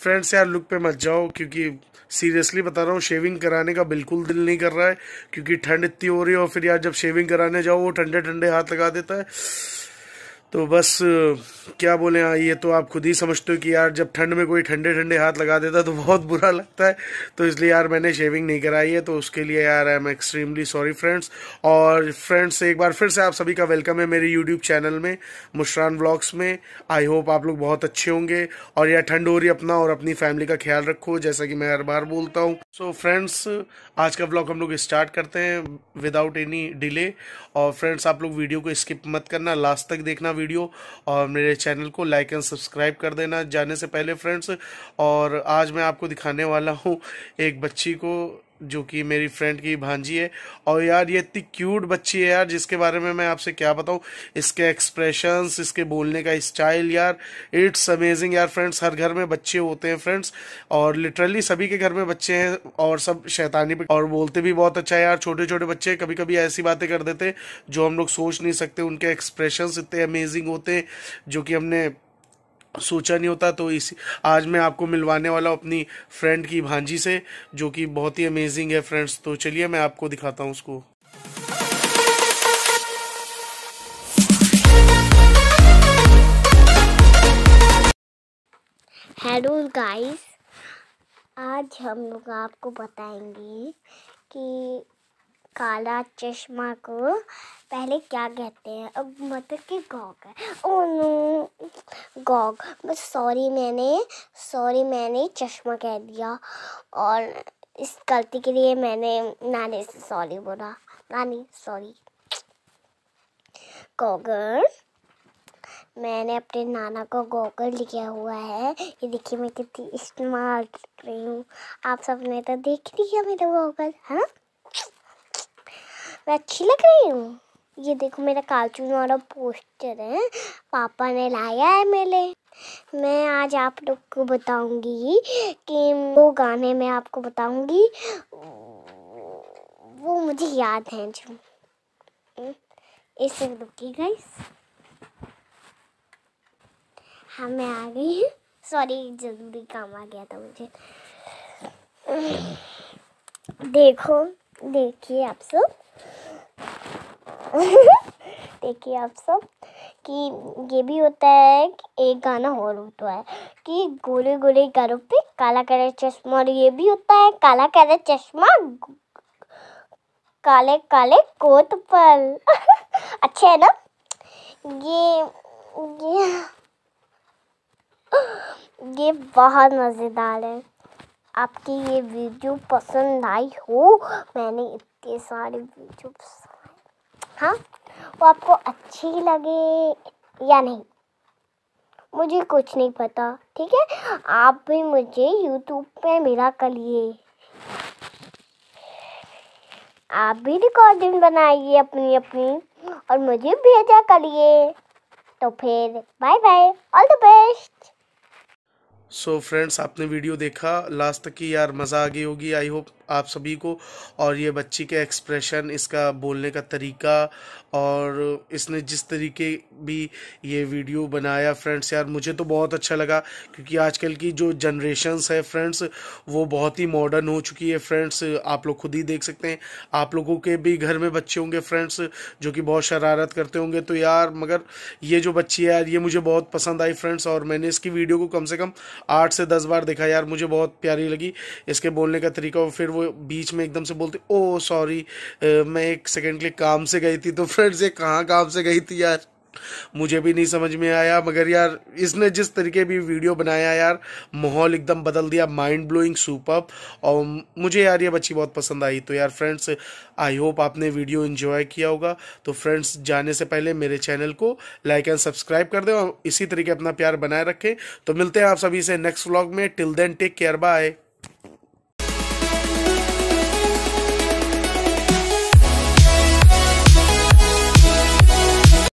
friends यार look पे मत जाओ क्योंकि सीरियसली बता रहा हूँ शेविंग कराने का बिल्कुल दिल नहीं कर रहा है क्योंकि ठंड इतनी हो रही है और फिर यार जब शेविंग कराने जाओ वो ठंडे ठंडे हाथ लगा देता है तो बस क्या बोले हाँ ये तो आप खुद ही समझते हो कि यार जब ठंड में कोई ठंडे ठंडे हाथ लगा देता तो बहुत बुरा लगता है तो इसलिए यार मैंने शेविंग नहीं कराई है तो उसके लिए यार I am extremely sorry friends और फ्रेंड्स एक बार फिर से आप सभी का वेलकम है मेरे यूट्यूब चैनल में मुश्रान ब्लॉग्स में आई होप आप लोग बहुत अच्छे होंगे और यार ठंड हो रही अपना और अपनी फैमिली का ख्याल रखो जैसा कि मैं हर बार बोलता हूँ सो फ्रेंड्स आज का ब्लॉग हम लोग स्टार्ट करते हैं विदाउट एनी डिले और फ्रेंड्स आप लोग वीडियो को स्किप मत करना लास्ट तक देखना वीडियो और मेरे चैनल को लाइक एंड सब्सक्राइब कर देना जाने से पहले फ्रेंड्स और आज मैं आपको दिखाने वाला हूँ एक बच्ची को जो कि मेरी फ्रेंड की भांजी है और यार ये इतनी क्यूट बच्ची है यार जिसके बारे में मैं आपसे क्या बताऊँ इसके एक्सप्रेशंस इसके बोलने का स्टाइल यार इट्स अमेजिंग यार फ्रेंड्स हर घर में बच्चे होते हैं फ्रेंड्स और लिटरली सभी के घर में बच्चे हैं और सब शैतानी पे और बोलते भी बहुत अच्छा है यार छोटे छोटे बच्चे कभी कभी ऐसी बातें कर देते जो हम लोग सोच नहीं सकते उनके एक्सप्रेशंस इतने अमेजिंग होते जो कि हमने सोचा नहीं होता तो इस आज मैं आपको मिलवाने वाला हूँ अपनी फ्रेंड की भांजी से जो कि बहुत ही अमेजिंग है फ्रेंड्स तो चलिए मैं आपको दिखाता हूँ उसको हेलो गाइस आज हम लोग आपको बताएंगे कि काला चश्मा को पहले क्या कहते हैं अब मतलब कि गॉग है ओ नो गॉग सॉरी मैंने सॉरी मैंने चश्मा कह दिया और इस गलती के लिए मैंने नानी से सॉरी बोला नानी सॉरी गॉगल मैंने अपने नाना को गॉगल लिखा हुआ है ये देखिए मैं कितनी स्मार्ट रही हूँ आप सबने तो देख लिया मेरा गॉगल है ना मैं अच्छी लग रही हूँ ये देखो मेरा कार्टून वाला पोस्टर है पापा ने लाया है मेरे मैं आज आप लोग को बताऊंगी कि वो गाने मैं आपको बताऊंगी वो मुझे याद हैं जो इस रुकी गाइस हाँ मैं आ गई हूँ सॉरी ज़रूरी काम आ गया था मुझे देखो देखिए आप सब देखिए आप सब कि ये भी होता है कि एक गाना और होता है कि गोले गोले गालों पे काला काला चश्मा और ये भी होता है काला काला चश्मा काले काले कोत पल अच्छा है ना ये ये ये बहुत मज़ेदार है आपकी ये वीडियो पसंद आई हो मैंने इतने सारे वीडियो हाँ वो आपको अच्छी लगे या नहीं मुझे कुछ नहीं पता ठीक है आप भी मुझे यूट्यूब पे मिला करिए आप भी रिकॉर्डिंग बनाइए अपनी अपनी और मुझे भेजा करिए तो फिर bye bye all the best so friends आपने वीडियो देखा लास्ट तक की यार मज़ा आ गई होगी आई होप आप सभी को और ये बच्ची के एक्सप्रेशन इसका बोलने का तरीका और इसने जिस तरीके भी ये वीडियो बनाया फ्रेंड्स यार मुझे तो बहुत अच्छा लगा क्योंकि आजकल की जो जनरेशन्स है फ्रेंड्स वो बहुत ही मॉडर्न हो चुकी है फ्रेंड्स आप लोग खुद ही देख सकते हैं आप लोगों के भी घर में बच्चे होंगे फ्रेंड्स जो कि बहुत शरारत करते होंगे तो यार मगर ये जो बच्ची है यार ये मुझे बहुत पसंद आई फ्रेंड्स और मैंने इसकी वीडियो को कम से कम आठ से दस बार देखा यार मुझे बहुत प्यारी लगी इसके बोलने का तरीका और फिर वो बीच में एकदम से बोलती ओ सॉरी मैं एक सेकेंड के लिए काम से गई थी तो फ्रेंड्स ये कहाँ काम से गई थी यार मुझे भी नहीं समझ में आया मगर यार इसने जिस तरीके भी वीडियो बनाया यार माहौल एकदम बदल दिया माइंड ब्लोइंग सुपर और मुझे यार ये बच्ची बहुत पसंद आई तो यार फ्रेंड्स आई होप आपने वीडियो एंजॉय किया होगा तो फ्रेंड्स जाने से पहले मेरे चैनल को लाइक एंड सब्सक्राइब कर दें और इसी तरीके अपना प्यार बनाए रखें तो मिलते हैं आप सभी से नेक्स्ट व्लॉग में till then take care bye